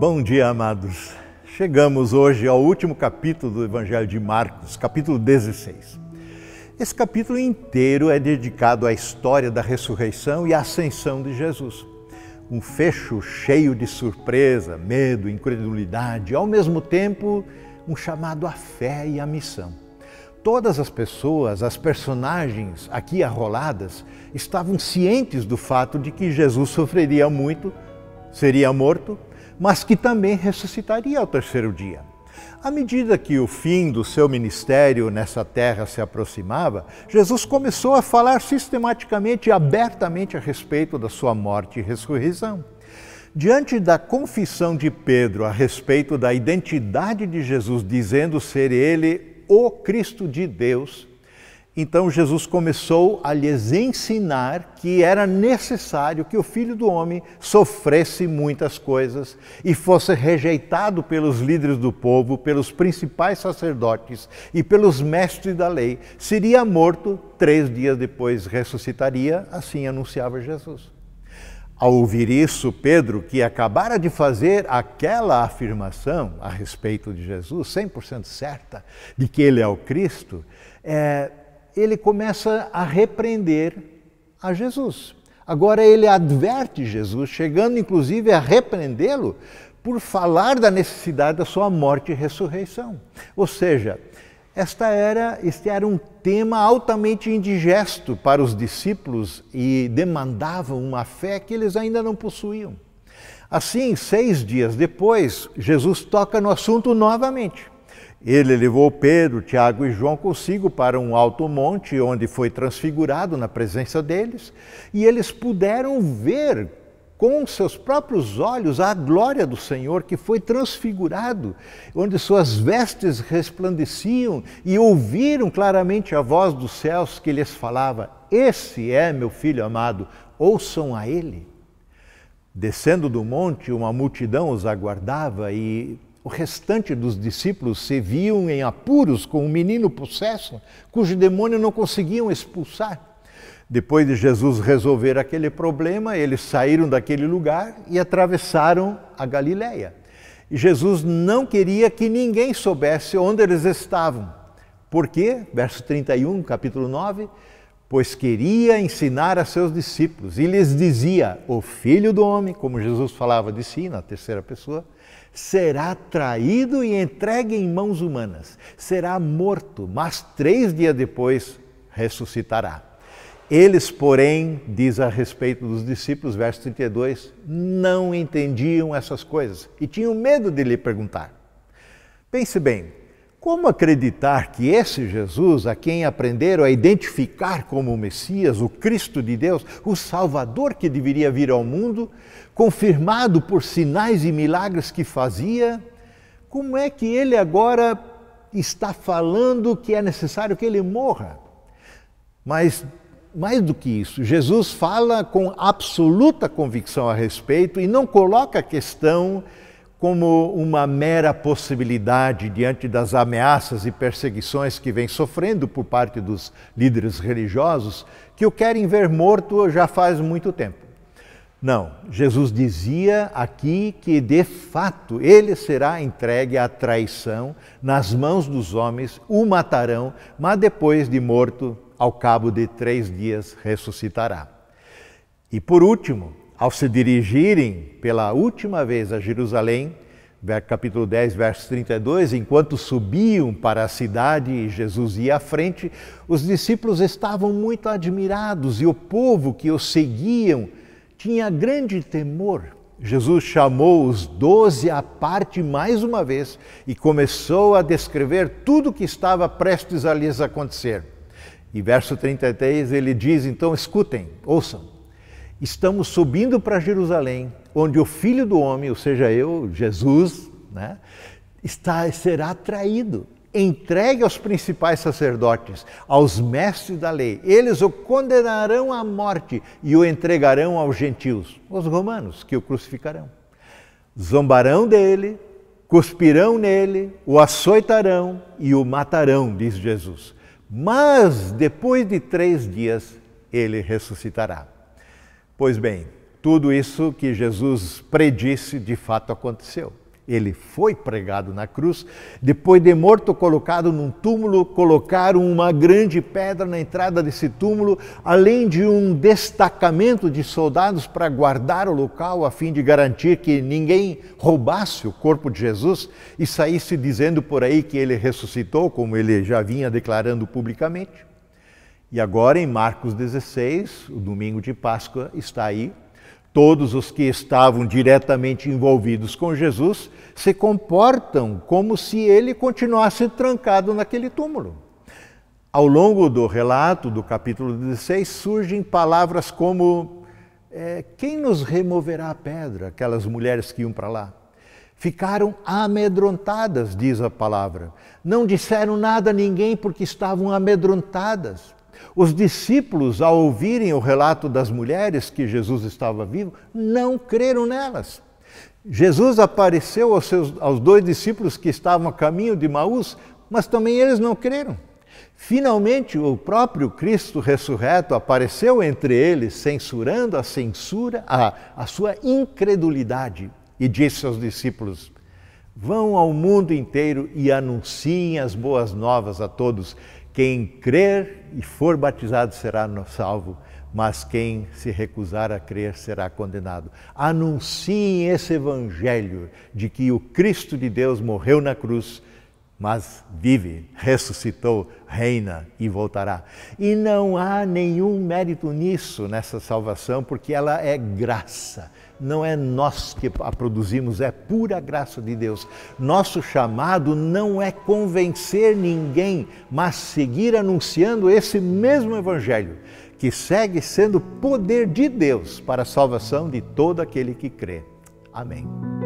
Bom dia, amados. Chegamos hoje ao último capítulo do Evangelho de Marcos, capítulo 16. Esse capítulo inteiro é dedicado à história da ressurreição e ascensão de Jesus. Um fecho cheio de surpresa, medo, incredulidade, ao mesmo tempo, um chamado à fé e à missão. Todas as pessoas, as personagens aqui arroladas, estavam cientes do fato de que Jesus sofreria muito, seria morto mas que também ressuscitaria ao terceiro dia. À medida que o fim do seu ministério nessa terra se aproximava, Jesus começou a falar sistematicamente e abertamente a respeito da sua morte e ressurreição. Diante da confissão de Pedro a respeito da identidade de Jesus, dizendo ser ele o Cristo de Deus, então Jesus começou a lhes ensinar que era necessário que o filho do homem sofresse muitas coisas e fosse rejeitado pelos líderes do povo, pelos principais sacerdotes e pelos mestres da lei. Seria morto, três dias depois ressuscitaria, assim anunciava Jesus. Ao ouvir isso, Pedro, que acabara de fazer aquela afirmação a respeito de Jesus, 100% certa, de que ele é o Cristo, é, ele começa a repreender a Jesus. Agora ele adverte Jesus, chegando inclusive a repreendê-lo por falar da necessidade da sua morte e ressurreição. Ou seja, esta era, este era um tema altamente indigesto para os discípulos e demandava uma fé que eles ainda não possuíam. Assim, seis dias depois, Jesus toca no assunto novamente. Ele levou Pedro, Tiago e João consigo para um alto monte, onde foi transfigurado na presença deles, e eles puderam ver com seus próprios olhos a glória do Senhor que foi transfigurado, onde suas vestes resplandeciam e ouviram claramente a voz dos céus que lhes falava: Esse é meu filho amado, ouçam a ele. Descendo do monte, uma multidão os aguardava e o restante dos discípulos se viam em apuros com um menino possesso, cujo demônio não conseguiam expulsar. Depois de Jesus resolver aquele problema, eles saíram daquele lugar e atravessaram a Galileia. E Jesus não queria que ninguém soubesse onde eles estavam. Por quê? Verso 31, capítulo 9 pois queria ensinar a seus discípulos e lhes dizia: O filho do homem, como Jesus falava de si na terceira pessoa, será traído e entregue em mãos humanas, será morto, mas três dias depois ressuscitará. Eles, porém, diz a respeito dos discípulos, verso 32, não entendiam essas coisas e tinham medo de lhe perguntar. Pense bem, como acreditar que esse Jesus, a quem aprenderam a identificar como o Messias, o Cristo de Deus, o Salvador que deveria vir ao mundo, confirmado por sinais e milagres que fazia, como é que ele agora está falando que é necessário que ele morra? Mas mais do que isso, Jesus fala com absoluta convicção a respeito e não coloca a questão como uma mera possibilidade diante das ameaças e perseguições que vem sofrendo por parte dos líderes religiosos, que o querem ver morto já faz muito tempo. Não, Jesus dizia aqui que de fato ele será entregue à traição nas mãos dos homens, o matarão, mas depois de morto, ao cabo de três dias, ressuscitará. E por último, ao se dirigirem pela última vez a Jerusalém, capítulo 10, verso 32, enquanto subiam para a cidade e Jesus ia à frente, os discípulos estavam muito admirados e o povo que os seguiam tinha grande temor. Jesus chamou os doze à parte mais uma vez e começou a descrever tudo o que estava prestes a lhes acontecer. E verso 33 ele diz: então escutem, ouçam estamos subindo para Jerusalém, onde o Filho do Homem, ou seja, eu, Jesus, né, está, será traído, entregue aos principais sacerdotes, aos mestres da lei. Eles o condenarão à morte e o entregarão aos gentios, os romanos, que o crucificarão. Zombarão dele, cuspirão nele, o açoitarão e o matarão, diz Jesus. Mas depois de três dias ele ressuscitará. Pois bem, tudo isso que Jesus predisse de fato aconteceu. Ele foi pregado na cruz, depois de morto, colocado num túmulo, colocaram uma grande pedra na entrada desse túmulo, além de um destacamento de soldados para guardar o local, a fim de garantir que ninguém roubasse o corpo de Jesus e saísse dizendo por aí que ele ressuscitou, como ele já vinha declarando publicamente. E agora em Marcos 16, o domingo de Páscoa está aí. Todos os que estavam diretamente envolvidos com Jesus se comportam como se ele continuasse trancado naquele túmulo. Ao longo do relato do capítulo 16 surgem palavras como é, quem nos removerá a pedra? Aquelas mulheres que iam para lá. Ficaram amedrontadas, diz a palavra. Não disseram nada a ninguém porque estavam amedrontadas. Os discípulos, ao ouvirem o relato das mulheres que Jesus estava vivo, não creram nelas. Jesus apareceu aos, seus, aos dois discípulos que estavam a caminho de Maús, mas também eles não creram. Finalmente, o próprio Cristo ressurreto apareceu entre eles, censurando a censura, a, a sua incredulidade, e disse aos discípulos: Vão ao mundo inteiro e anunciem as boas novas a todos. Quem crer e for batizado será salvo, mas quem se recusar a crer será condenado. Anuncie esse evangelho de que o Cristo de Deus morreu na cruz mas vive, ressuscitou, reina e voltará. E não há nenhum mérito nisso, nessa salvação, porque ela é graça. Não é nós que a produzimos, é pura graça de Deus. Nosso chamado não é convencer ninguém, mas seguir anunciando esse mesmo Evangelho, que segue sendo poder de Deus para a salvação de todo aquele que crê. Amém.